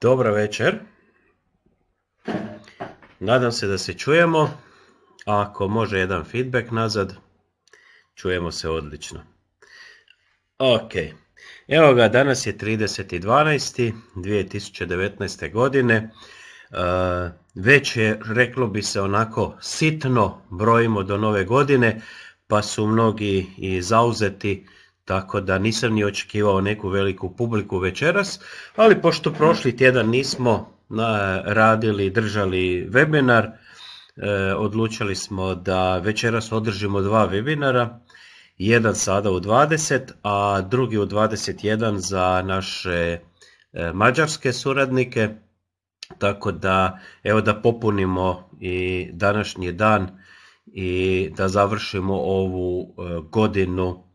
Dobra večer. Nadam se da se čujemo. Ako može jedan feedback nazad, čujemo se odlično. Ok, evo ga, danas je 30.12.2019. godine. E, već je, reklo bi se onako, sitno brojimo do nove godine, pa su mnogi i zauzeti tako da nisam ni očekivao neku veliku publiku večeras, ali pošto prošli tjedan nismo eh, radili, držali webinar, eh, odlučili smo da večeras održimo dva webinara, jedan sada u 20, a drugi u 21 za naše eh, mađarske suradnike, tako da evo da popunimo i današnji dan i da završimo ovu godinu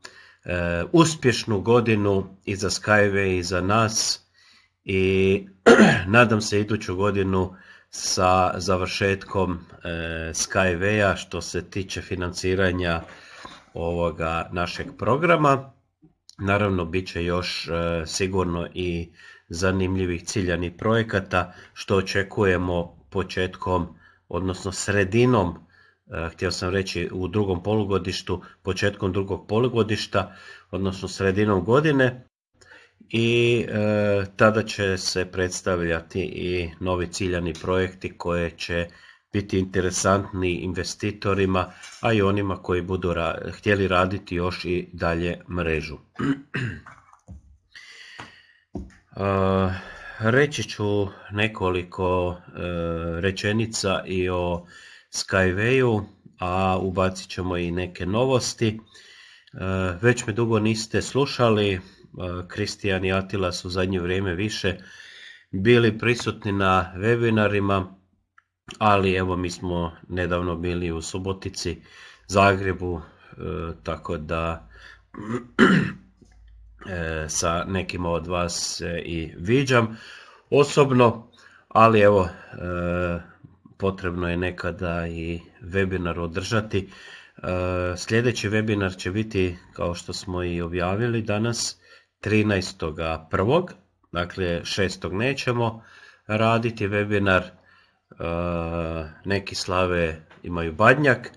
E, uspješnu godinu i za Skyway i za nas i nadam se iduću godinu sa završetkom e, Skywaya što se tiče financiranja ovoga našeg programa. Naravno, bit će još e, sigurno i zanimljivih ciljanih projekata što očekujemo početkom, odnosno sredinom E, htio sam reći u drugom polugodištu, početkom drugog polugodišta, odnosno sredinom godine i e, tada će se predstavljati i novi ciljani projekti koje će biti interesantni investitorima, a i onima koji budu htjeli raditi još i dalje mrežu. E, reći ću nekoliko rečenica i o skyway a ubacit ćemo i neke novosti. E, već me dugo niste slušali, Kristijan e, i Atila su u zadnje vrijeme više bili prisutni na webinarima, ali evo mi smo nedavno bili u Subotici, Zagrebu, e, tako da sa nekima od vas i viđam osobno, ali evo potrebno je nekada i webinar održati. E, sljedeći webinar će biti, kao što smo i objavili danas, 13.1. Dakle, 6. nećemo raditi webinar. E, neki slave imaju badnjak,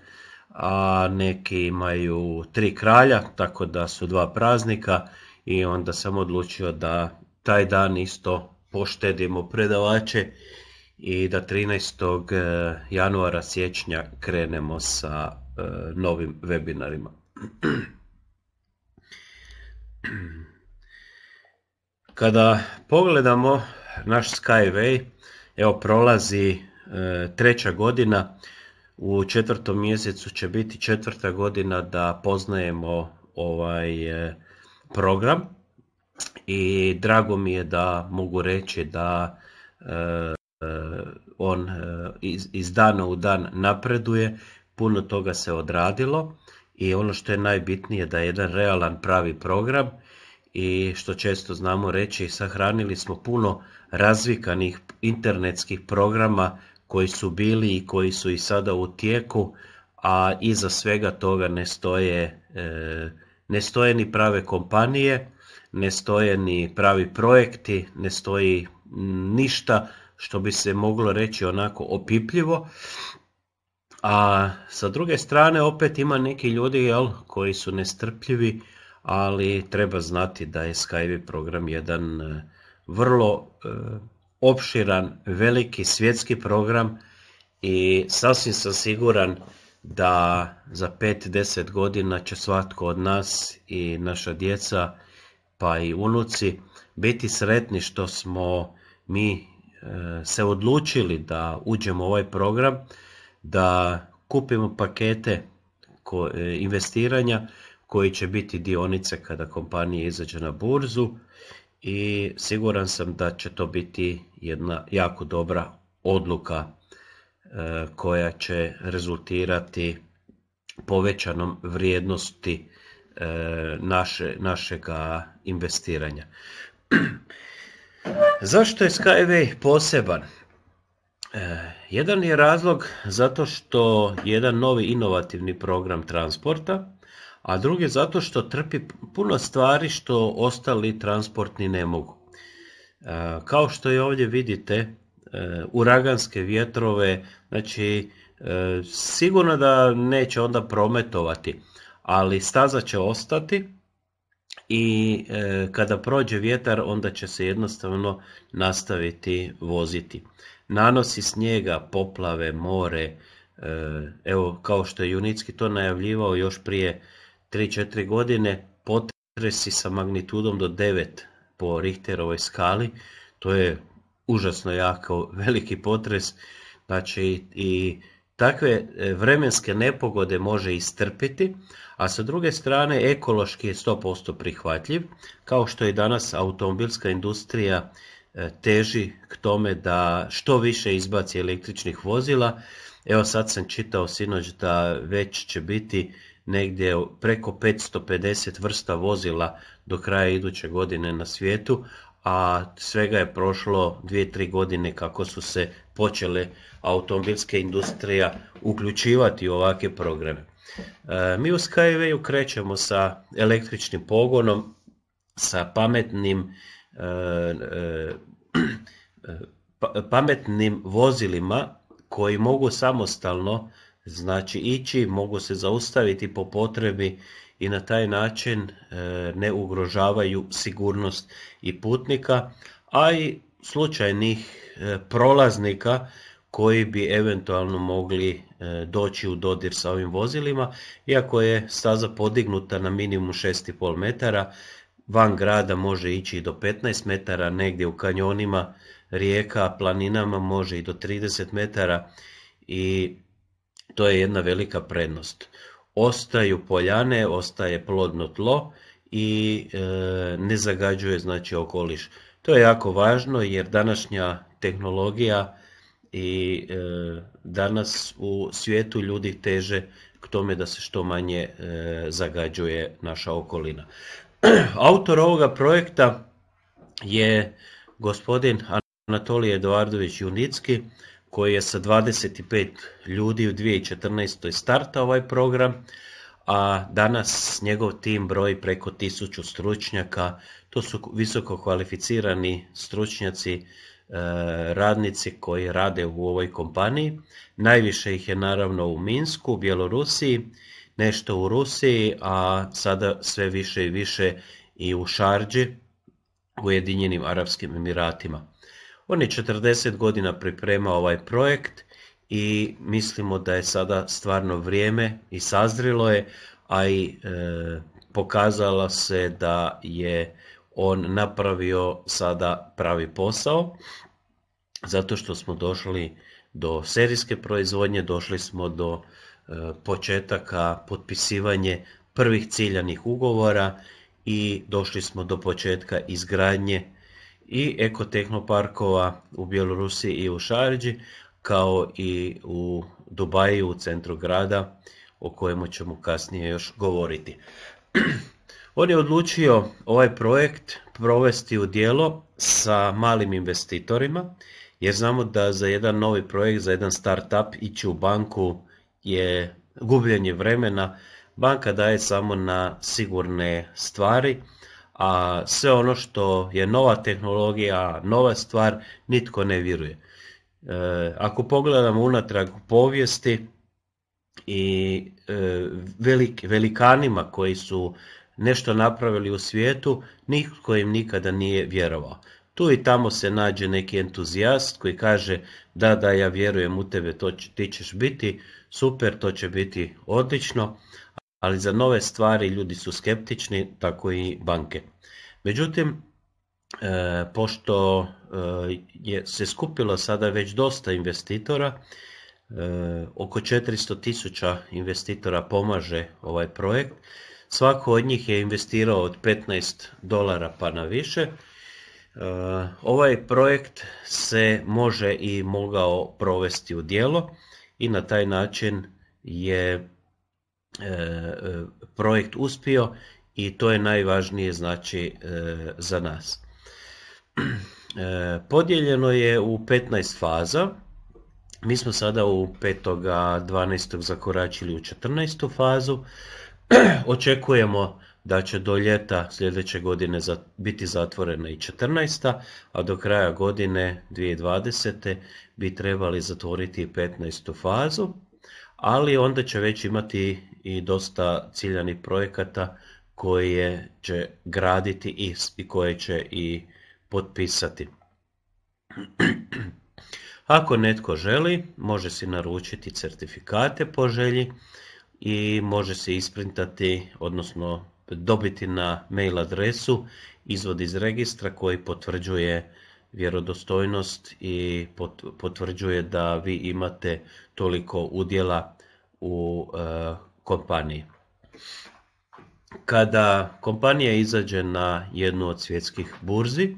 a neki imaju tri kralja, tako da su dva praznika i onda sam odlučio da taj dan isto poštedimo predavače i da 13. Eh, januara siječnja krenemo sa eh, novim webinarima. Kada pogledamo naš Skyway, evo prolazi eh, treća godina, u četvrtom mjesecu će biti četvrta godina da poznajemo ovaj program i drago mi je da mogu reći da E, on e, iz, dana u dan napreduje, puno toga se odradilo i ono što je najbitnije da je jedan realan pravi program i što često znamo reći sahranili smo puno razvikanih internetskih programa koji su bili i koji su i sada u tijeku, a iza svega toga ne stoje, e, ne stoje ni prave kompanije, ne stoje ni pravi projekti, ne stoji ništa što bi se moglo reći onako opipljivo. A sa druge strane opet ima neki ljudi jel, koji su nestrpljivi, ali treba znati da je Skype program jedan e, vrlo e, opširan, veliki svjetski program i sasvim sam siguran da za 5-10 godina će svatko od nas i naša djeca pa i unuci biti sretni što smo mi se odlučili da uđemo u ovaj program, da kupimo pakete e, investiranja koji će biti dionice kada kompanija izađe na burzu i siguran sam da će to biti jedna jako dobra odluka e, koja će rezultirati povećanom vrijednosti e, našega investiranja. Zašto je Skyway poseban? E, jedan je razlog zato što je jedan novi inovativni program transporta, a drugi je zato što trpi puno stvari što ostali transportni ne mogu. E, kao što i ovdje vidite, e, uraganske vjetrove, znači sigurno da neće onda prometovati, ali staza će ostati, i e, kada prođe vjetar onda će se jednostavno nastaviti voziti. Nanosi snijega, poplave, more, e, evo kao što je Junicki to najavljivao još prije 3-4 godine, potresi sa magnitudom do 9 po Richterovoj skali, to je užasno jako veliki potres, znači i takve e, vremenske nepogode može istrpiti, a sa druge strane ekološki je 100% prihvatljiv, kao što i danas automobilska industrija e, teži k tome da što više izbaci električnih vozila. Evo sad sam čitao sinoć da već će biti negdje preko 550 vrsta vozila do kraja iduće godine na svijetu, a svega je prošlo 2-3 godine kako su se počele automobilske industrija uključivati u ovakve programe. E, mi u Skywayu krećemo sa električnim pogonom, sa pametnim e, e, pa, pametnim vozilima koji mogu samostalno znači ići, mogu se zaustaviti po potrebi i na taj način ne ugrožavaju sigurnost i putnika, a i slučajnih prolaznika koji bi eventualno mogli e, doći u dodir sa ovim vozilima, iako je staza podignuta na minimum 6,5 metara, van grada može ići i do 15 metara, negdje u kanjonima, rijeka, planinama može i do 30 metara i to je jedna velika prednost. Ostaju poljane, ostaje plodno tlo i e, ne zagađuje znači okoliš. To je jako važno jer današnja tehnologija i e, danas u svijetu ljudi teže k tome da se što manje e, zagađuje naša okolina. Autor ovoga projekta je gospodin Anatolij Eduardović Junicki koji je sa 25 ljudi u 2014. starta ovaj program, a danas njegov tim broji preko 1000 stručnjaka. To su visoko kvalificirani stručnjaci E, radnici koji rade u ovoj kompaniji. Najviše ih je naravno u Minsku, u Bjelorusiji, nešto u Rusiji, a sada sve više i više i u Šarđi, u Ujedinjenim Arabskim Emiratima. On je 40 godina pripremao ovaj projekt i mislimo da je sada stvarno vrijeme i sazrilo je, a i e, pokazala se da je on napravio sada pravi posao zato što smo došli do serijske proizvodnje, došli smo do e, početaka potpisivanje prvih ciljanih ugovora i došli smo do početka izgradnje i ekotehnoparkova u Bjelorusiji i u Šarđi kao i u Dubaju u centru grada o kojemu ćemo kasnije još govoriti. On je odlučio ovaj projekt provesti u dijelo sa malim investitorima, jer znamo da za jedan novi projekt, za jedan startup ići u banku je gubljenje vremena. Banka daje samo na sigurne stvari, a sve ono što je nova tehnologija, nova stvar, nitko ne vjeruje. E, ako pogledamo unatrag povijesti i e, velikanima koji su nešto napravili u svijetu, nitko im nikada nije vjerovao. Tu i tamo se nađe neki entuzijast koji kaže da, da, ja vjerujem u tebe, to će, ti ćeš biti super, to će biti odlično, ali za nove stvari ljudi su skeptični, tako i banke. Međutim, e, pošto e, je se skupilo sada već dosta investitora, e, oko 400 tisuća investitora pomaže ovaj projekt, Svako od njih je investirao od 15 dolara pa na više. E, ovaj projekt se može i mogao provesti u dijelo i na taj način je e, projekt uspio i to je najvažnije znači e, za nas. Podijeljeno je u 15 faza. Mi smo sada u 5.12. zakoračili u 14. fazu. Očekujemo da će do ljeta sljedeće godine biti zatvorena i 14. a do kraja godine 2020. bi trebali zatvoriti 15. fazu, ali onda će već imati i dosta ciljanih projekata koje će graditi i, koje će i potpisati. Ako netko želi, može si naručiti certifikate po želji i može se isprintati, odnosno dobiti na mail adresu izvod iz registra koji potvrđuje vjerodostojnost i potvrđuje da vi imate toliko udjela u e, kompaniji. Kada kompanija izađe na jednu od svjetskih burzi, e,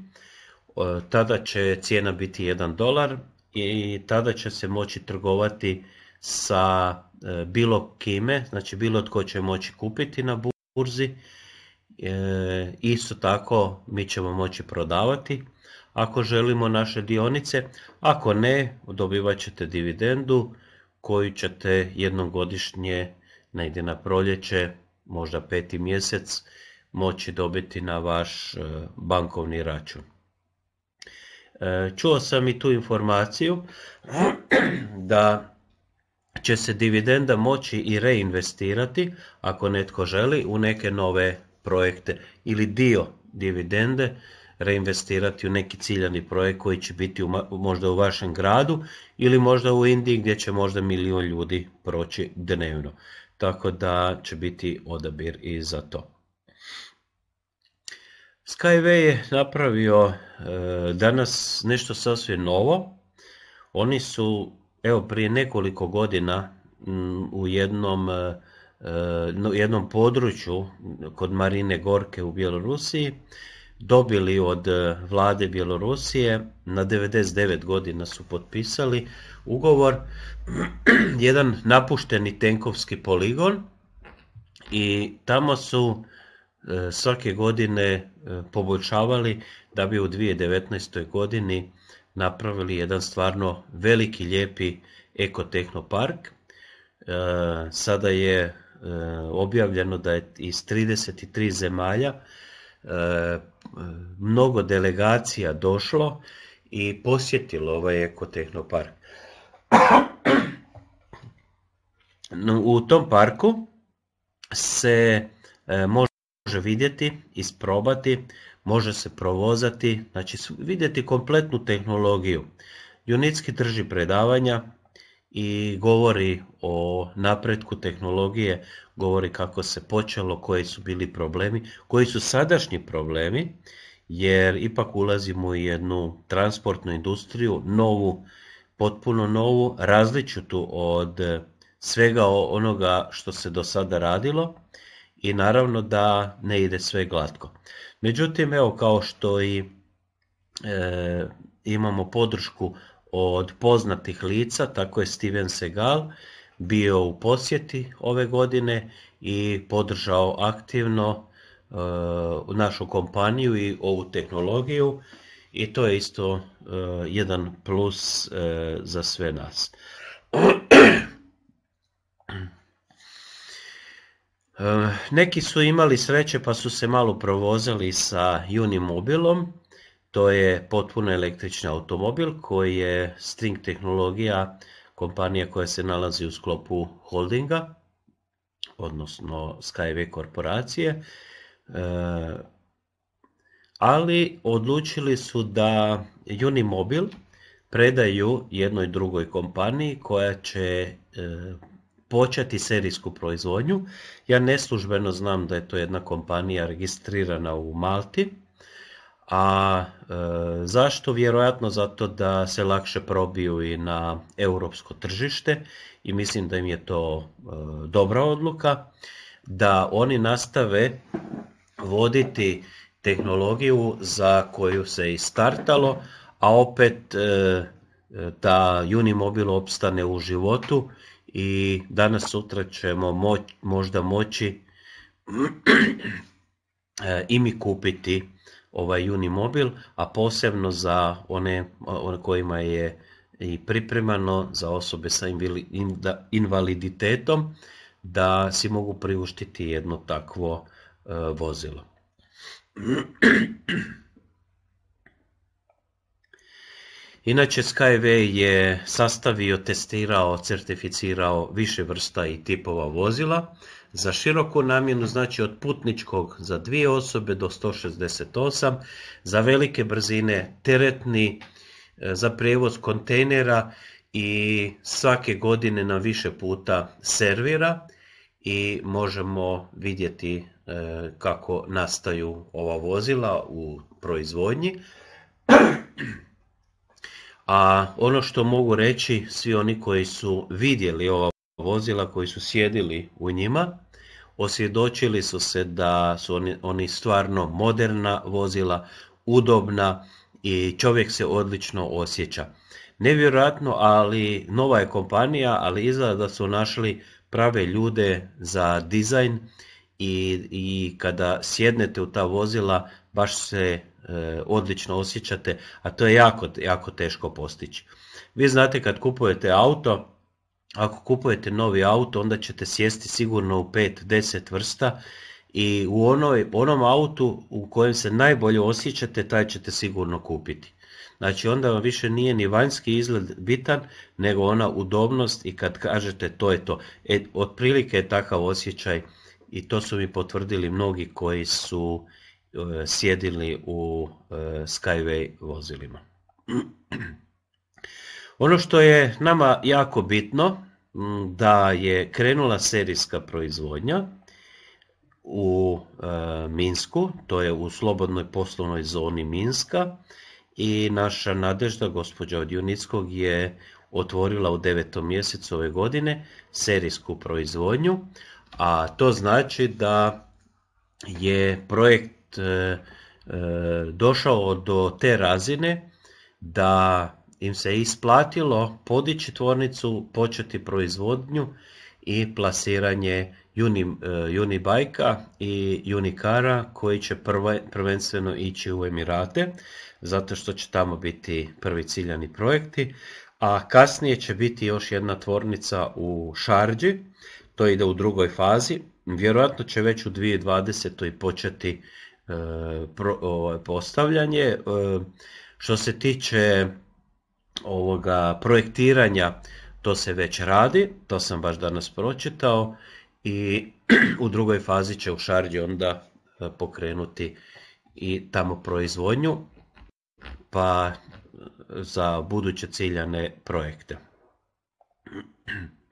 tada će cijena biti 1 dolar i tada će se moći trgovati sa E, bilo kime, znači bilo tko će moći kupiti na burzi, e, isto tako mi ćemo moći prodavati ako želimo naše dionice, ako ne dobivat ćete dividendu koju ćete jednom godišnje na proljeće, možda peti mjesec, moći dobiti na vaš e, bankovni račun. Čuo sam i tu informaciju da će se dividenda moći i reinvestirati ako netko želi u neke nove projekte ili dio dividende reinvestirati u neki ciljani projekt koji će biti možda u vašem gradu ili možda u Indiji gdje će možda milion ljudi proći dnevno. Tako da će biti odabir i za to. Skyway je napravio e, danas nešto sasvim novo. Oni su Evo, prije nekoliko godina mm, u jednom, e, e, jednom području kod Marine Gorke u Bjelorusiji dobili od e, vlade Bjelorusije, na 99 godina su potpisali ugovor, jedan napušteni tenkovski poligon i tamo su svake godine poboljšavali da bi u 2019. godini napravili jedan stvarno veliki, lijepi ekotehnopark. E, sada je e, objavljeno da je iz 33 zemalja e, mnogo delegacija došlo i posjetilo ovaj ekotehnopark. U tom parku se može vidjeti, isprobati može se provozati, znači vidjeti kompletnu tehnologiju. Junitski drži predavanja i govori o napretku tehnologije, govori kako se počelo, koji su bili problemi, koji su sadašnji problemi, jer ipak ulazimo u jednu transportnu industriju, novu, potpuno novu, različitu od svega onoga što se do sada radilo i naravno da ne ide sve glatko. Međutim, evo kao što i e, imamo podršku od poznatih lica, tako je Steven Segal bio u posjeti ove godine i podržao aktivno e, našu kompaniju i ovu tehnologiju i to je isto e, jedan plus e, za sve nas. Eh, neki su imali sreće pa su se malo provozali sa Unimobilom, to je potpuno električni automobil koji je string tehnologija kompanija koja se nalazi u sklopu holdinga, odnosno Skyway korporacije, eh, ali odlučili su da Unimobil predaju jednoj drugoj kompaniji koja će eh, početi serijsku proizvodnju. Ja neslužbeno znam da je to jedna kompanija registrirana u Malti. A e, zašto? Vjerojatno zato da se lakše probiju i na europsko tržište i mislim da im je to e, dobra odluka da oni nastave voditi tehnologiju za koju se i startalo, a opet e, e ta Unimobil opstane u životu i danas sutra ćemo možda moći e, i mi kupiti ovaj Unimobil, a posebno za one, kojima je i pripremano za osobe sa invaliditetom da si mogu priuštiti jedno takvo e, vozilo. Inače, Skyway je sastavio, testirao, certificirao više vrsta i tipova vozila za široku namjenu, znači od putničkog za dvije osobe do 168, za velike brzine, teretni, e, za prijevoz kontejnera i svake godine na više puta servira i možemo vidjeti e, kako nastaju ova vozila u proizvodnji. A ono što mogu reći, svi oni koji su vidjeli ova vozila, koji su sjedili u njima, osvjedočili su se da su oni, stvarno moderna vozila, udobna i čovjek se odlično osjeća. Nevjerojatno, ali nova je kompanija, ali izgleda da su našli prave ljude za dizajn i, i kada sjednete u ta vozila baš se e, odlično osjećate, a to je jako, jako teško postići. Vi znate kad kupujete auto, ako kupujete novi auto, onda ćete sjesti sigurno u 5-10 vrsta i u onoj, onom autu u kojem se najbolje osjećate, taj ćete sigurno kupiti. Znači onda vam više nije ni vanjski izgled bitan, nego ona udobnost i kad kažete to je to. E, otprilike je takav osjećaj i to su mi potvrdili mnogi koji su e, sjedili u e, Skyway vozilima. Ono što je nama jako bitno da je krenula serijska proizvodnja u e, Minsku, to je u slobodnoj poslovnoj zoni Minska i naša nadežda gospođa od Junickog je otvorila u devetom mjesecu ove godine serijsku proizvodnju a to znači da je projekt e, e, došao do te razine da im se isplatilo podići tvornicu, početi proizvodnju i plasiranje e, Unibajka i Unikara koji će prvenstveno ići u Emirate zato što će tamo biti prvi ciljani projekti, a kasnije će biti još jedna tvornica u Šarđi to ide u drugoj fazi. Vjerojatno će već u 2020. početi e, ovaj, postavljanje. E, što se tiče ovoga projektiranja, to se već radi, to sam baš danas pročitao i u drugoj fazi će u onda e, pokrenuti i tamo proizvodnju pa za buduće ciljane projekte.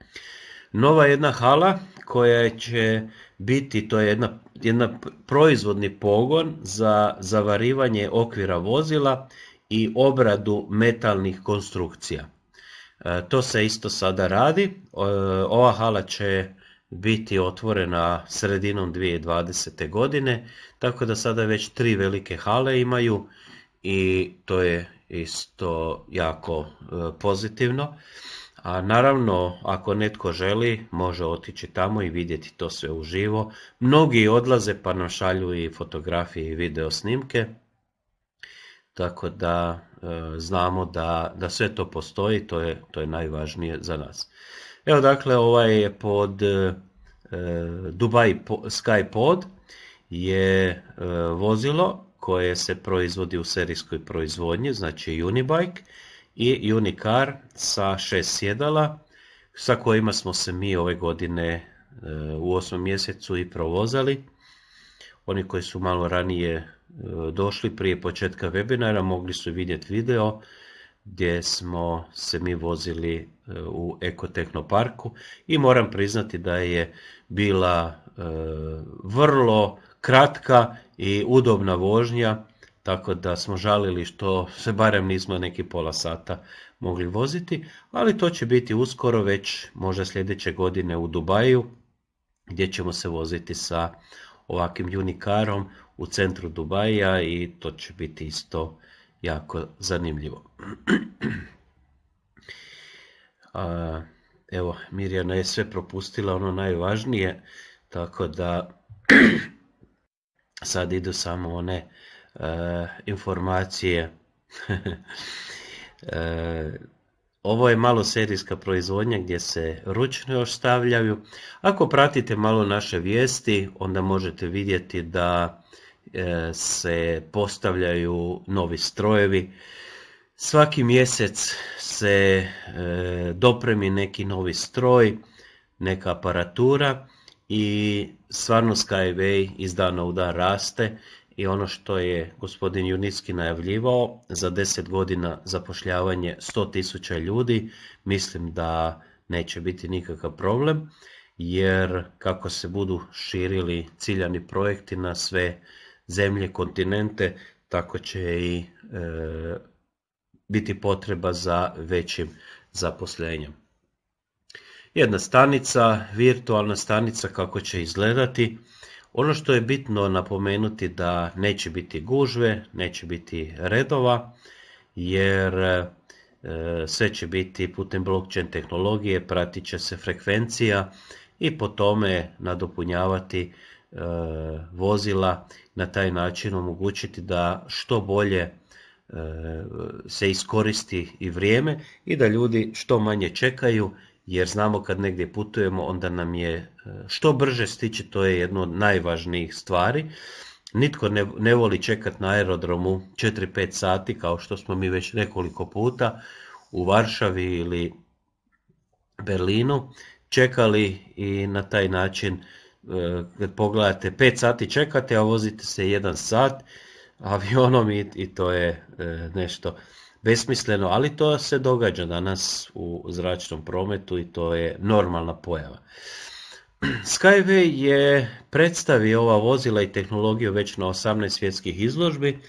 nova jedna hala koja će biti, to je jedna, jedna proizvodni pogon za zavarivanje okvira vozila i obradu metalnih konstrukcija. E, to se isto sada radi. E, ova hala će biti otvorena sredinom 2020. godine, tako da sada već tri velike hale imaju i to je isto jako e, pozitivno. A naravno, ako netko želi, može otići tamo i vidjeti to sve uživo. Mnogi odlaze pa nam šalju i fotografije i video snimke. Tako da e, znamo da, da sve to postoji, to je, to je najvažnije za nas. Evo dakle, ovaj je pod e, Dubai Sky Pod je e, vozilo koje se proizvodi u serijskoj proizvodnji, znači Unibike i Unicar sa šest sjedala sa kojima smo se mi ove godine e, u osmom mjesecu i provozali. Oni koji su malo ranije e, došli prije početka webinara mogli su vidjeti video gdje smo se mi vozili e, u parku. i moram priznati da je bila vrlo kratka i udobna vožnja tako da smo žalili što se barem nismo neki pola sata mogli voziti, ali to će biti uskoro već možda sljedeće godine u Dubaju gdje ćemo se voziti sa ovakvim unikarom u centru Dubaja i to će biti isto jako zanimljivo. evo, Mirjana je sve propustila, ono najvažnije, tako da sad idu samo one E, informacije. E, ovo je malo serijska proizvodnja gdje se ručno još stavljaju. Ako pratite malo naše vijesti, onda možete vidjeti da e, se postavljaju novi strojevi. Svaki mjesec se dopremi neki novi stroj, neka aparatura i stvarno Skyway iz dana u dan raste i ono što je gospodin Junicki najavljivao za 10 godina zapošljavanje 100.000 ljudi mislim da neće biti nikakav problem jer kako se budu širili ciljani projekti na sve zemlje, kontinente, tako će i e, biti potreba za većim zaposlenjem. Jedna stanica, virtualna stanica kako će izgledati, ono što je bitno napomenuti da neće biti gužve, neće biti redova, jer e, sve će biti putem blockchain tehnologije, pratit će se frekvencija i po tome nadopunjavati e, vozila, na taj način omogućiti da što bolje e, se iskoristi i vrijeme i da ljudi što manje čekaju jer znamo kad negdje putujemo onda nam je e, što brže stići, to je jedno od najvažnijih stvari. Nitko ne, ne voli čekati na aerodromu 4-5 sati kao što smo mi već nekoliko puta u Varšavi ili Berlinu čekali i na taj način e, kad pogledate 5 sati čekate, a vozite se 1 sat avionom i to je e, nešto besmisleno, ali to se događa danas u zračnom prometu i to je normalna pojava. Skyway je predstavio ova vozila i tehnologiju već na 18 svjetskih izložbi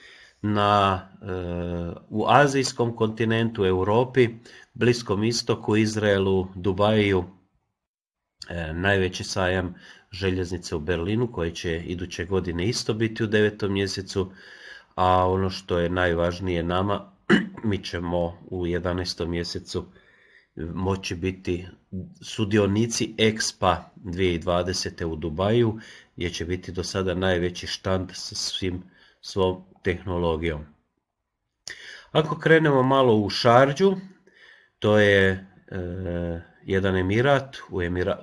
na, eh, u azijskom kontinentu, Europi, Bliskom istoku, Izraelu, Dubaju, eh, najveći sajam željeznice u Berlinu koji će iduće godine isto biti u devetom mjesecu, a ono što je najvažnije nama mi ćemo u 11. mjesecu moći biti sudionici Expa 2020. u Dubaju gdje će biti do sada najveći štand sa svim svom tehnologijom. Ako krenemo malo u Šarđu, to je e, jedan emirat u, emira,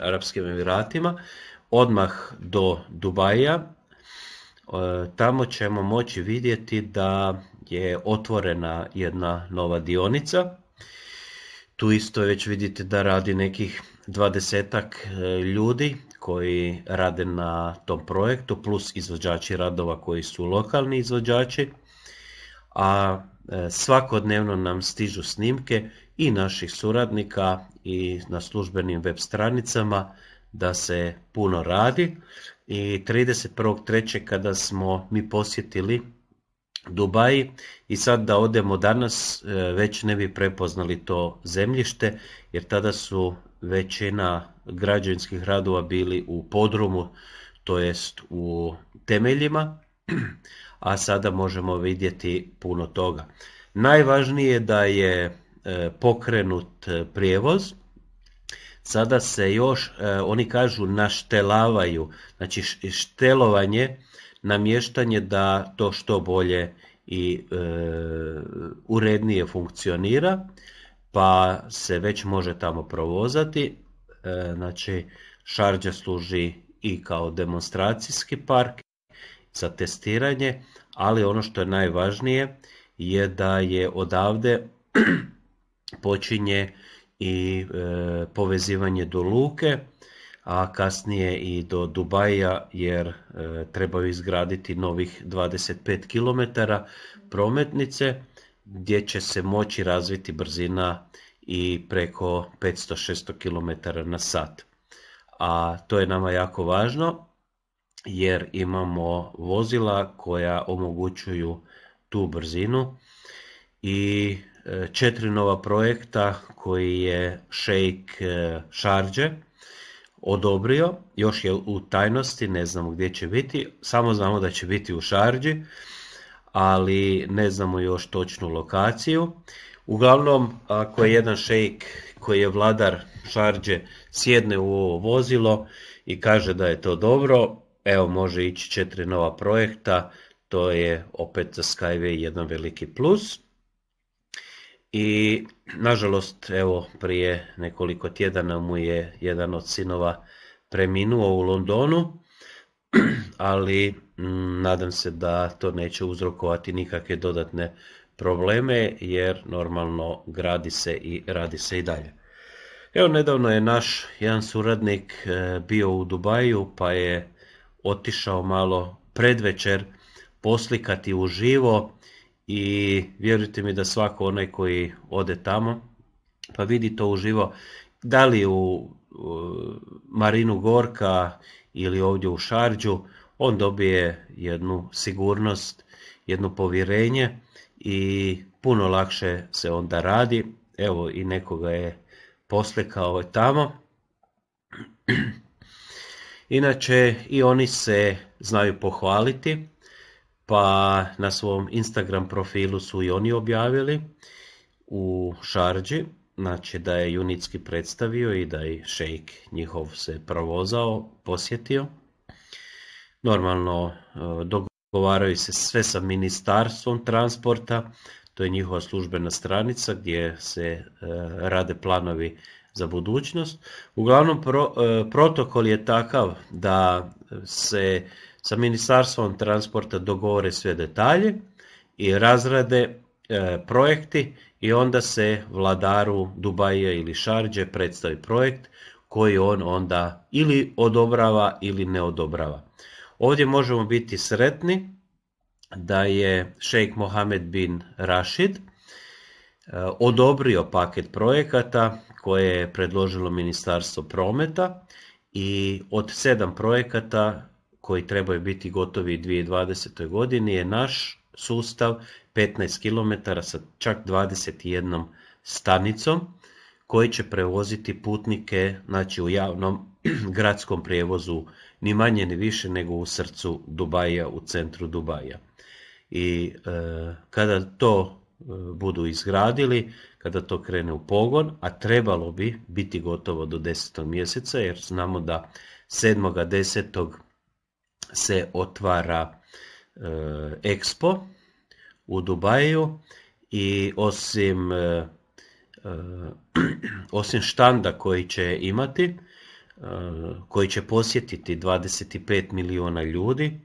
Arapskim Emiratima, odmah do Dubaja. E, tamo ćemo moći vidjeti da je otvorena jedna nova dionica. Tu isto već vidite da radi nekih dvadesetak e, ljudi koji rade na tom projektu, plus izvođači radova koji su lokalni izvođači, a e, svakodnevno nam stižu snimke i naših suradnika i na službenim web stranicama da se puno radi i 31.3. kada smo mi posjetili Dubaji i sad da odemo danas e, već ne bi prepoznali to zemljište jer tada su većina građanskih radova bili u podrumu, to jest u temeljima, a sada možemo vidjeti puno toga. Najvažnije je da je e, pokrenut e, prijevoz, sada se još, oni kažu, naštelavaju, znači štelovanje namještanje da to što bolje i e, urednije funkcionira, pa se već može tamo provozati. E, znači, Šarđa služi i kao demonstracijski park za testiranje, ali ono što je najvažnije je da je odavde počinje i e, povezivanje do luke a kasnije i do Dubaja jer e, trebaju izgraditi novih 25 km prometnice gdje će se moći razviti brzina i preko 500-600 km na sat. A to je nama jako važno jer imamo vozila koja omogućuju tu brzinu i e, četiri nova projekta koji je e, Shake Charge odobrio, još je u tajnosti, ne znamo gdje će biti, samo znamo da će biti u Šarđi, ali ne znamo još točnu lokaciju. Uglavnom, ako je jedan šejk koji je vladar Šarđe sjedne u ovo vozilo i kaže da je to dobro, evo može ići četiri nova projekta, to je opet za Skyway jedan veliki plus. I nažalost, evo, prije nekoliko tjedana mu je jedan od sinova preminuo u Londonu, ali mm, nadam se da to neće uzrokovati nikakve dodatne probleme, jer normalno gradi se i radi se i dalje. Evo, nedavno je naš jedan suradnik e, bio u Dubaju, pa je otišao malo predvečer poslikati uživo i vjerujte mi da svako onaj koji ode tamo pa vidi to uživo da li u Marinu Gorka ili ovdje u Šarđu on dobije jednu sigurnost, jedno povjerenje i puno lakše se onda radi. Evo i nekoga je poslikao tamo. Inače i oni se znaju pohvaliti pa na svom Instagram profilu su i oni objavili u Šarđi, znači da je Junitski predstavio i da je šejk njihov se provozao, posjetio. Normalno e, dogovaraju se sve sa ministarstvom transporta, to je njihova službena stranica gdje se e, rade planovi za budućnost. Uglavnom e, protokol je takav da se sa Ministarstvom transporta dogovore sve detalje i razrade e, projekti i onda se vladaru Dubaja ili Šarđe predstavi projekt koji on onda ili odobrava ili ne odobrava. Ovdje možemo biti sretni da je šejk Mohamed bin Rashid e, odobrio paket projekata koje je predložilo Ministarstvo prometa i od sedam projekata koji trebaju biti gotovi 2020. godini je naš sustav 15 km sa čak 21 stanicom koji će prevoziti putnike znači u javnom gradskom prijevozu ni manje ni više nego u srcu Dubaja, u centru Dubaja. I e, kada to e, budu izgradili, kada to krene u pogon, a trebalo bi biti gotovo do 10. mjeseca jer znamo da 7.10 se otvara e, Expo u Dubaju i osim, e, e, osim štanda koji će imati, koji će posjetiti 25 milijuna ljudi,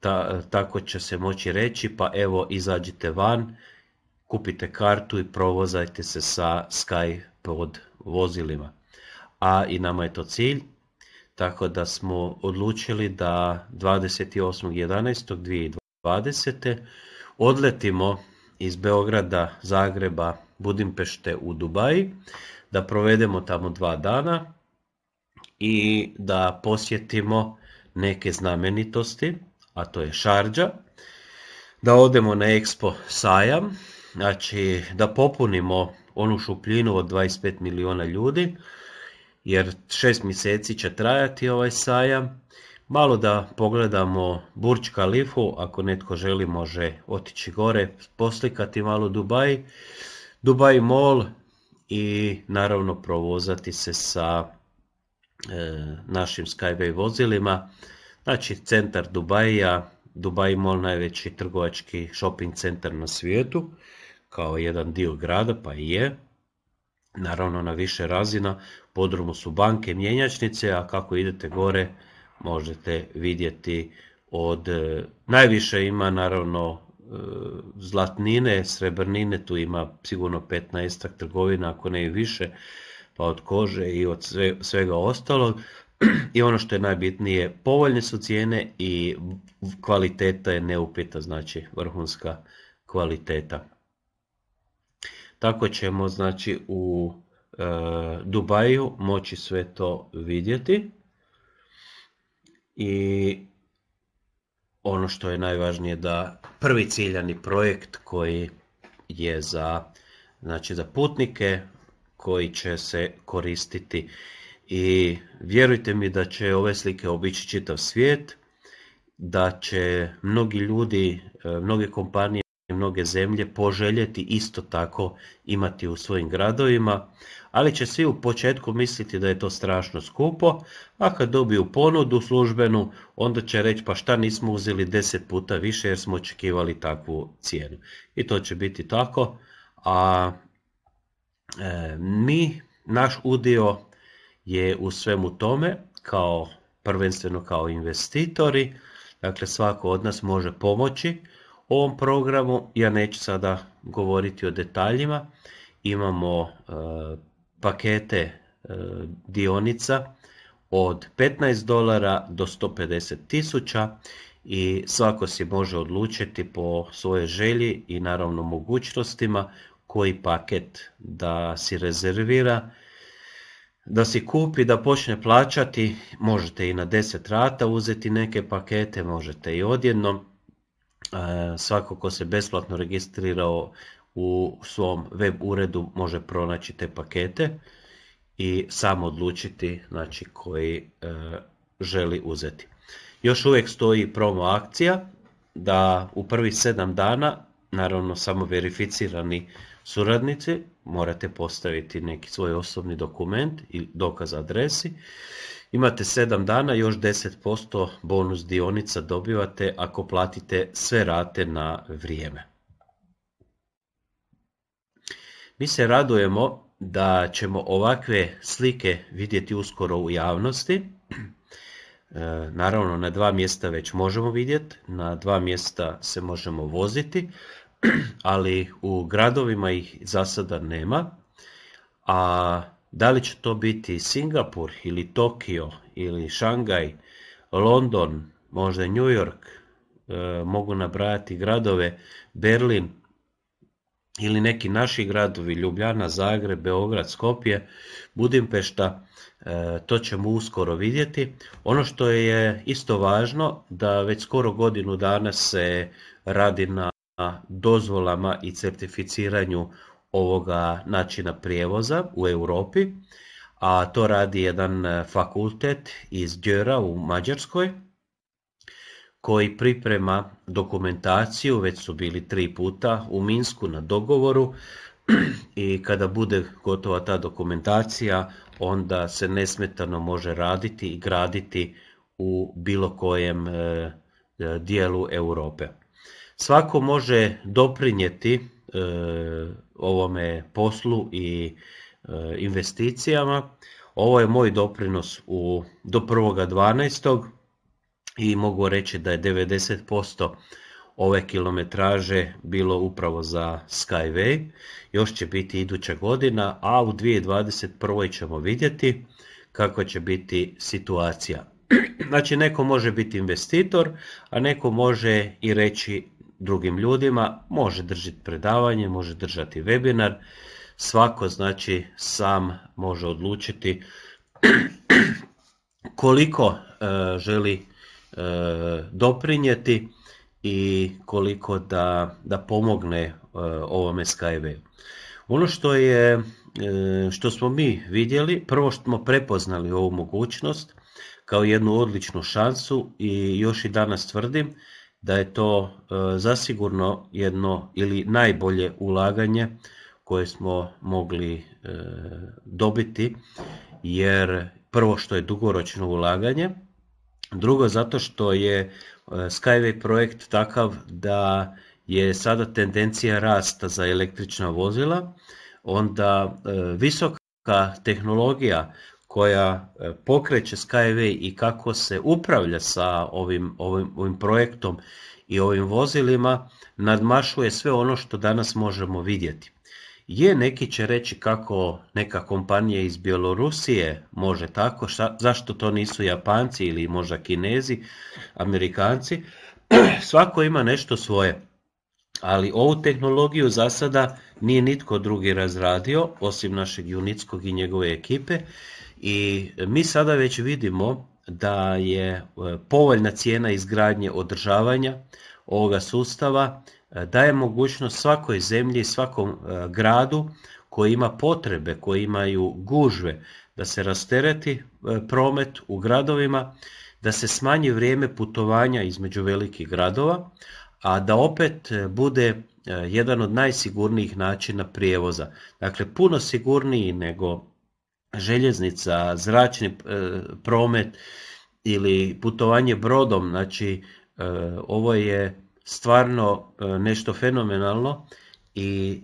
ta, tako će se moći reći, pa evo izađite van, kupite kartu i provozajte se sa Skypod vozilima. A i nama je to cilj, tako da smo odlučili da 28.11.2020. odletimo iz Beograda, Zagreba, Budimpešte u Dubaji, da provedemo tamo dva dana i da posjetimo neke znamenitosti, a to je Šarđa, da odemo na Expo sajam, znači da popunimo onu šupljinu od 25 miliona ljudi, jer šest mjeseci će trajati ovaj sajam. Malo da pogledamo Burj Khalifu, ako netko želi može otići gore, poslikati malo Dubaj, Dubaj Mall i naravno provozati se sa e, našim Skyway vozilima. Znači centar Dubaja, Dubai Mall najveći trgovački shopping centar na svijetu, kao jedan dio grada, pa i je naravno na više razina, podrumu su banke, mjenjačnice, a kako idete gore možete vidjeti od, e, najviše ima naravno e, zlatnine, srebrnine, tu ima sigurno 15 trgovina, ako ne i više, pa od kože i od svega ostalog. I ono što je najbitnije, povoljne su cijene i kvaliteta je neupita, znači vrhunska kvaliteta. Tako ćemo znači u e, Dubaju moći sve to vidjeti. I ono što je najvažnije da prvi ciljani projekt koji je za, znači za putnike koji će se koristiti i vjerujte mi da će ove slike obići čitav svijet, da će mnogi ljudi, e, mnoge kompanije mnoge zemlje poželjeti isto tako imati u svojim gradovima, ali će svi u početku misliti da je to strašno skupo, a kad dobiju ponudu službenu, onda će reći pa šta nismo uzeli deset puta više jer smo očekivali takvu cijenu. I to će biti tako, a e, mi, naš udio je u svemu tome, kao prvenstveno kao investitori, dakle svako od nas može pomoći ovom programu. Ja neću sada govoriti o detaljima. Imamo e, pakete e, dionica od 15 dolara do 150 tisuća i svako si može odlučiti po svojoj želji i naravno mogućnostima koji paket da si rezervira, da si kupi, da počne plaćati, možete i na 10 rata uzeti neke pakete, možete i odjednom E, svako ko se besplatno registrirao u svom web uredu može pronaći te pakete i samo odlučiti znači, koji e, želi uzeti. Još uvijek stoji promo akcija da u prvi sedam dana, naravno samo verificirani suradnici, morate postaviti neki svoj osobni dokument i dokaz adresi Imate 7 dana, još 10% bonus dionica dobivate ako platite sve rate na vrijeme. Mi se radujemo da ćemo ovakve slike vidjeti uskoro u javnosti. E, naravno na dva mjesta već možemo vidjeti, na dva mjesta se možemo voziti, ali u gradovima ih za sada nema. A da li će to biti Singapur ili Tokio ili Šangaj, London, možda New York, e, mogu nabrajati gradove, Berlin ili neki naši gradovi, Ljubljana, Zagreb, Beograd, Skopje, Budimpešta, e, to ćemo uskoro vidjeti. Ono što je isto važno, da već skoro godinu dana se radi na dozvolama i certificiranju ovoga načina prijevoza u Europi, a to radi jedan e, fakultet iz Djera u Mađarskoj koji priprema dokumentaciju, već su bili tri puta u Minsku na dogovoru i kada bude gotova ta dokumentacija onda se nesmetano može raditi i graditi u bilo kojem e, e, dijelu Europe. Svako može doprinjeti E, ovome poslu i e, investicijama. Ovo je moj doprinos u, do 1.12. i mogu reći da je 90% ove kilometraže bilo upravo za Skyway. Još će biti iduća godina, a u 2021. ćemo vidjeti kako će biti situacija. Znači neko može biti investitor, a neko može i reći drugim ljudima, može držati predavanje, može držati webinar, svako znači sam može odlučiti koliko e, želi doprinjeti doprinijeti i koliko da, da pomogne e, ovome skyway Ono što je e, što smo mi vidjeli, prvo što smo prepoznali ovu mogućnost kao jednu odličnu šansu i još i danas tvrdim da je to e, zasigurno jedno ili najbolje ulaganje koje smo mogli e, dobiti jer prvo što je dugoročno ulaganje, drugo zato što je e, Skyway projekt takav da je sada tendencija rasta za električna vozila, onda visoka tehnologija koja e, pokreće Skyway i kako se upravlja sa ovim, ovim, ovim projektom i ovim vozilima nadmašuje sve ono što danas možemo vidjeti. Je, neki će reći kako neka kompanija iz Bjelorusije može tako, zašto to nisu Japanci ili možda Kinezi, Amerikanci, svako ima nešto svoje. Ali ovu tehnologiju za sada nije nitko drugi razradio, osim našeg Junitskog i njegove ekipe, i mi sada već vidimo da je e, povoljna cijena izgradnje održavanja ovoga sustava e, daje mogućnost svakoj zemlji, svakom e, gradu koji ima potrebe, koji imaju gužve, da se rastereti promet u gradovima, da se smanji vrijeme putovanja između velikih gradova, a da opet bude jedan od najsigurnijih načina prijevoza. Dakle, puno sigurniji nego željeznica, zračni e, promet ili putovanje brodom, znači e, ovo je stvarno e, nešto fenomenalno i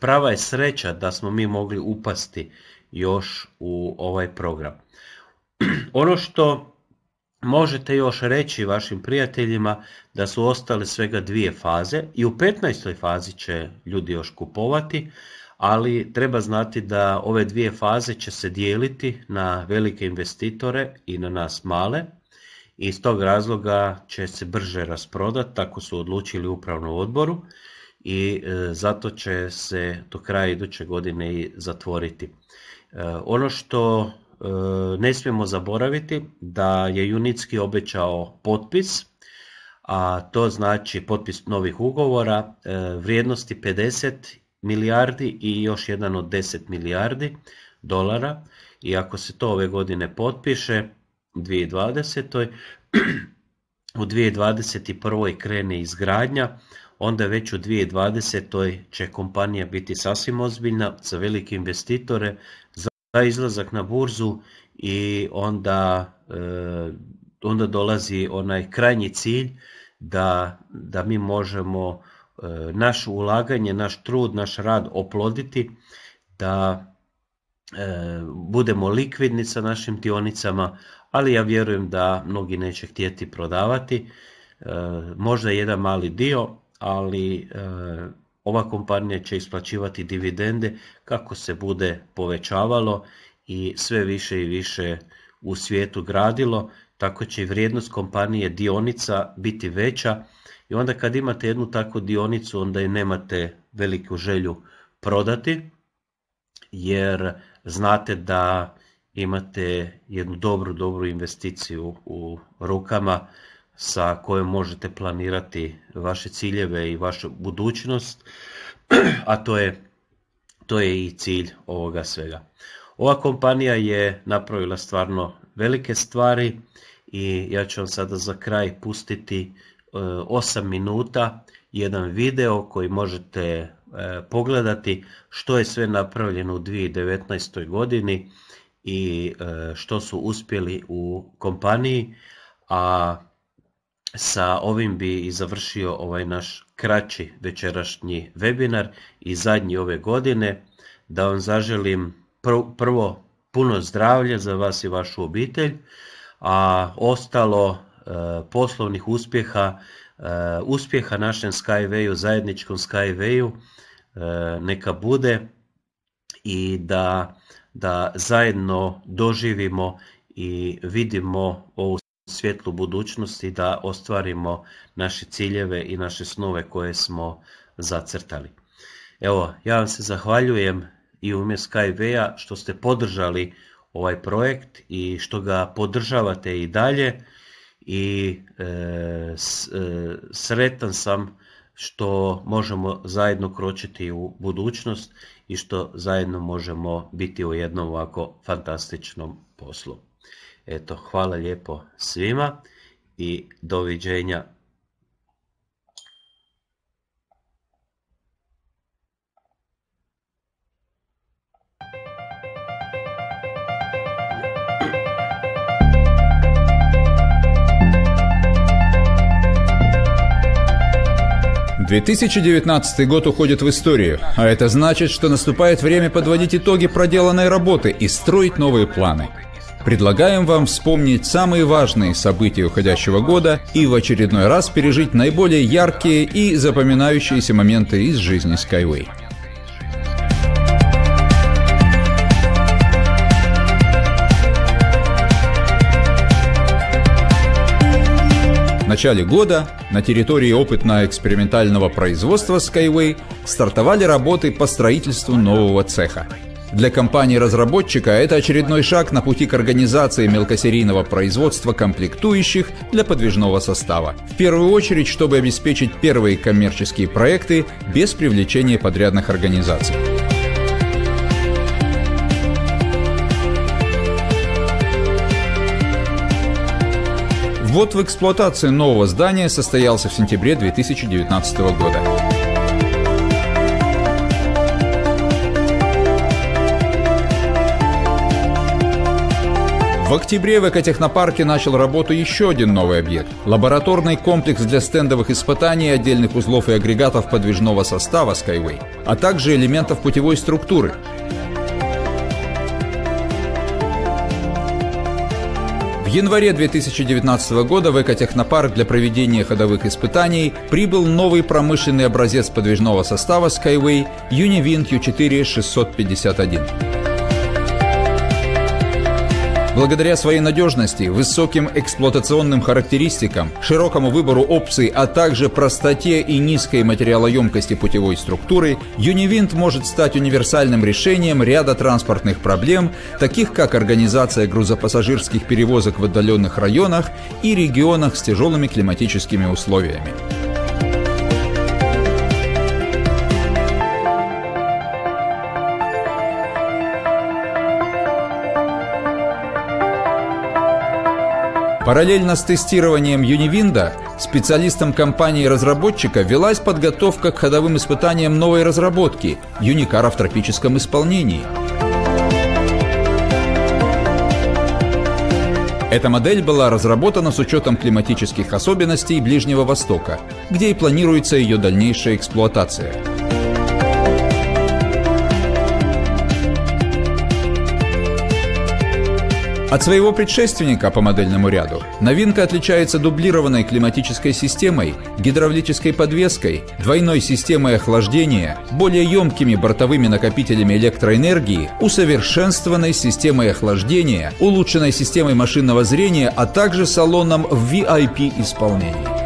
prava je sreća da smo mi mogli upasti još u ovaj program. Ono što možete još reći vašim prijateljima da su ostale svega dvije faze i u 15. fazi će ljudi još kupovati ali treba znati da ove dvije faze će se dijeliti na velike investitore i na nas male i iz tog razloga će se brže rasprodati, tako su odlučili upravnom odboru i e, zato će se do kraja iduće godine i zatvoriti. E, ono što e, ne smijemo zaboraviti da je Junicki obećao potpis, a to znači potpis novih ugovora vrijednosti 50 milijardi i još jedan od 10 milijardi dolara i ako se to ove godine potpiše 2020. u 2021. krene izgradnja, onda već u 2020. će kompanija biti sasvim ozbiljna za velike investitore, za izlazak na burzu i onda, e, onda dolazi onaj krajnji cilj da, da mi možemo E, naše ulaganje, naš trud, naš rad oploditi, da e, budemo likvidni sa našim dionicama, ali ja vjerujem da mnogi neće htjeti prodavati, e, možda jedan mali dio, ali ova kompanija će isplaćivati dividende kako se bude povećavalo i sve više i više u svijetu gradilo, tako će i vrijednost kompanije dionica biti veća i onda kad imate jednu takvu dionicu, onda i nemate veliku želju prodati, jer znate da imate jednu dobru, dobru investiciju u rukama sa kojom možete planirati vaše ciljeve i vašu budućnost, a to je, to je i cilj ovoga svega. Ova kompanija je napravila stvarno velike stvari i ja ću vam sada za kraj pustiti 8 e, minuta jedan video koji možete e, pogledati što je sve napravljeno u 2019. godini i e, što su uspjeli u kompaniji, a sa ovim bi i završio ovaj naš kraći večerašnji webinar i zadnji ove godine. Da vam zaželim prvo puno zdravlje za vas i vašu obitelj, a ostalo E, poslovnih uspjeha, e, uspjeha našem Skywayu, zajedničkom Skywayu, e, neka bude i da, da zajedno doživimo i vidimo ovu svjetlu budućnosti da ostvarimo naše ciljeve i naše snove koje smo zacrtali. Evo, ja vam se zahvaljujem i u ime Skywaya što ste podržali ovaj projekt i što ga podržavate i dalje i e, e, sretan sam što možemo zajedno kročiti u budućnost i što zajedno možemo biti u jednom ovako fantastičnom poslu. Eto, hvala lijepo svima i doviđenja 2019 год уходит в историю, а это значит, что наступает время подводить итоги проделанной работы и строить новые планы. Предлагаем вам вспомнить самые важные события уходящего года и в очередной раз пережить наиболее яркие и запоминающиеся моменты из жизни Skyway. начале года на территории опытно-экспериментального производства Skyway стартовали работы по строительству нового цеха. Для компании-разработчика это очередной шаг на пути к организации мелкосерийного производства комплектующих для подвижного состава. В первую очередь, чтобы обеспечить первые коммерческие проекты без привлечения подрядных организаций. Ввод в эксплуатацию нового здания состоялся в сентябре 2019 года. В октябре в экотехнопарке начал работу еще один новый объект – лабораторный комплекс для стендовых испытаний отдельных узлов и агрегатов подвижного состава Skyway, а также элементов путевой структуры. В январе 2019 года в экотехнопарк для проведения ходовых испытаний прибыл новый промышленный образец подвижного состава Skyway Univin Q4 651. Благодаря своей надежности, высоким эксплуатационным характеристикам, широкому выбору опций, а также простоте и низкой материалоемкости путевой структуры, Юнивинт может стать универсальным решением ряда транспортных проблем, таких как организация грузопассажирских перевозок в отдаленных районах и регионах с тяжелыми климатическими условиями. Параллельно с тестированием Univinde специалистам компании-разработчика велась подготовка к ходовым испытаниям новой разработки Юникара в тропическом исполнении. Эта модель была разработана с учетом климатических особенностей Ближнего Востока, где и планируется ее дальнейшая эксплуатация. От своего предшественника по модельному ряду новинка отличается дублированной климатической системой, гидравлической подвеской, двойной системой охлаждения, более емкими бортовыми накопителями электроэнергии, усовершенствованной системой охлаждения, улучшенной системой машинного зрения, а также салоном в VIP-исполнении.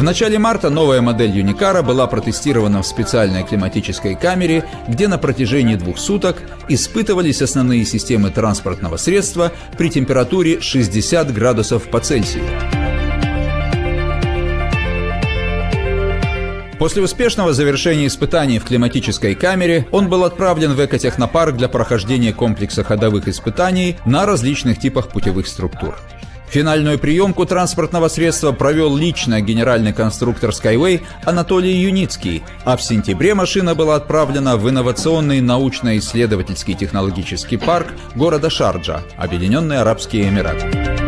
В начале марта новая модель Юникара была протестирована в специальной климатической камере, где на протяжении двух суток испытывались основные системы транспортного средства при температуре 60 градусов по Цельсию. После успешного завершения испытаний в климатической камере он был отправлен в экотехнопарк для прохождения комплекса ходовых испытаний на различных типах путевых структур. Финальную приемку транспортного средства провел лично генеральный конструктор Skyway Анатолий Юницкий, а в сентябре машина была отправлена в инновационный научно-исследовательский технологический парк города Шарджа, Объединенные Арабские Эмираты.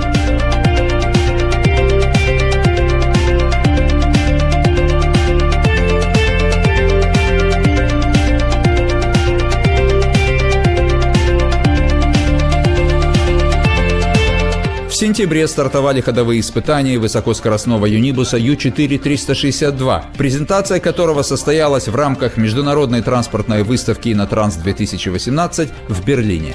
сентябре стартовали ходовые испытания высокоскоростного юнибуса u 4 362 презентация которого состоялась в рамках Международной транспортной выставки на транс 2018 в Берлине.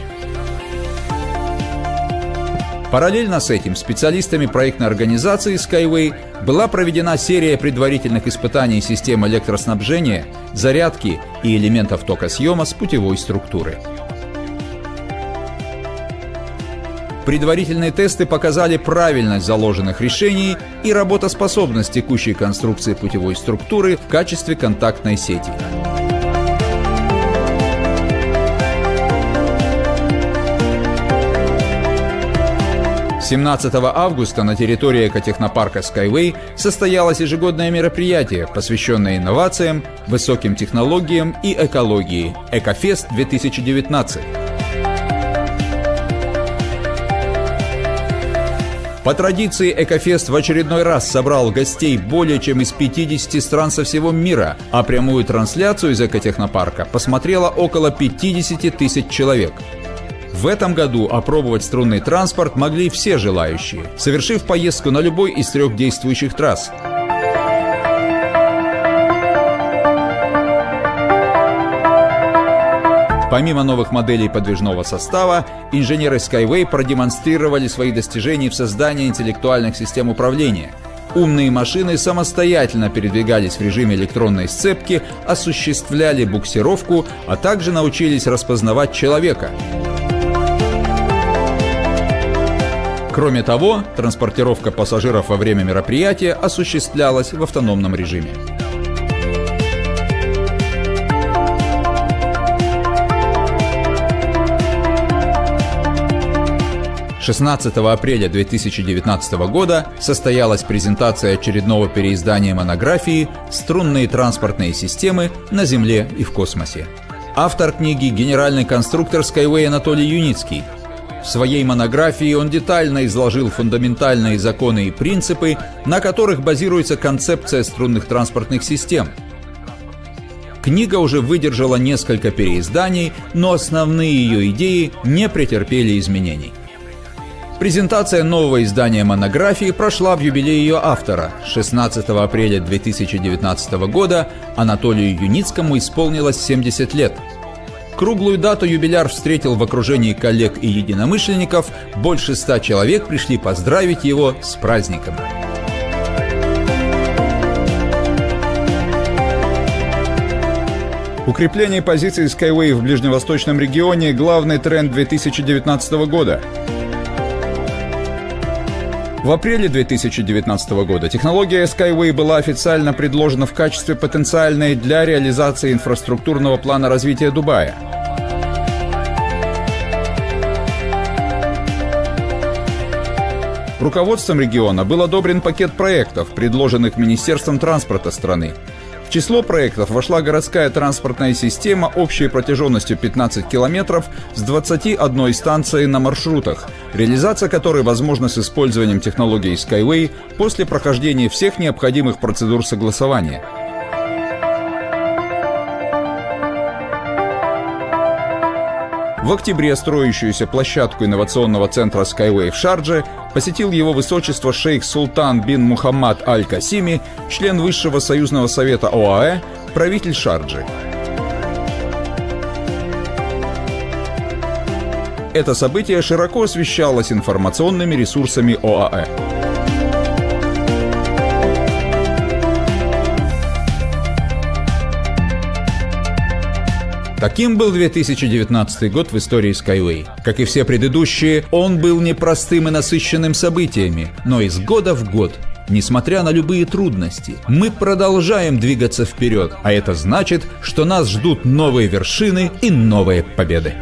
Параллельно с этим специалистами проектной организации Skyway была проведена серия предварительных испытаний систем электроснабжения, зарядки и элементов токосъема с путевой структуры. Предварительные тесты показали правильность заложенных решений и работоспособность текущей конструкции путевой структуры в качестве контактной сети. – 17 августа на территории экотехнопарка Skyway состоялось ежегодное мероприятие, посвященное инновациям, высоким технологиям и экологии «Экофест 2019». По традиции, Экофест в очередной раз собрал гостей более чем из 50 стран со всего мира, а прямую трансляцию из Экотехнопарка посмотрело около 50 тысяч человек. В этом году опробовать струнный транспорт могли все желающие, совершив поездку на любой из трех действующих трасс – Помимо новых моделей подвижного состава, инженеры Skyway продемонстрировали свои достижения в создании интеллектуальных систем управления. Умные машины самостоятельно передвигались в режиме электронной сцепки, осуществляли буксировку, а также научились распознавать человека. Кроме того, транспортировка пассажиров во время мероприятия осуществлялась в автономном режиме. 16 апреля 2019 года состоялась презентация очередного переиздания монографии «Струнные транспортные системы на Земле и в космосе». Автор книги – генеральный конструктор Skyway Анатолий Юницкий. В своей монографии он детально изложил фундаментальные законы и принципы, на которых базируется концепция струнных транспортных систем – Книга уже выдержала несколько переизданий, но основные ее идеи не претерпели изменений. Презентация нового издания монографии прошла в юбилей ее автора. 16 апреля 2019 года Анатолию Юницкому исполнилось 70 лет. Круглую дату юбиляр встретил в окружении коллег и единомышленников. Больше ста человек пришли поздравить его с праздником. Укрепление позиций Skyway в ближневосточном регионе – главный тренд 2019 года – в апреле 2019 года технология Skyway была официально предложена в качестве потенциальной для реализации инфраструктурного плана развития Дубая. Руководством региона был одобрен пакет проектов, предложенных Министерством транспорта страны. В число проектов вошла городская транспортная система общей протяженностью 15 километров с 21 станцией на маршрутах, реализация которой возможна с использованием технологии Skyway после прохождения всех необходимых процедур согласования. В октябре строящуюся площадку инновационного центра Skyway в Шардже посетил его высочество шейх Султан бин Мухаммад Аль-Касими, член Высшего союзного совета ОАЭ, правитель Шарджи. Это событие широко освещалось информационными ресурсами ОАЭ. Таким был 2019 год в истории Skyway. Как и все предыдущие, он был непростым и насыщенным событиями, но из года в год Несмотря на любые трудности, мы продолжаем двигаться вперед, а это значит, что нас ждут новые вершины и новые победы.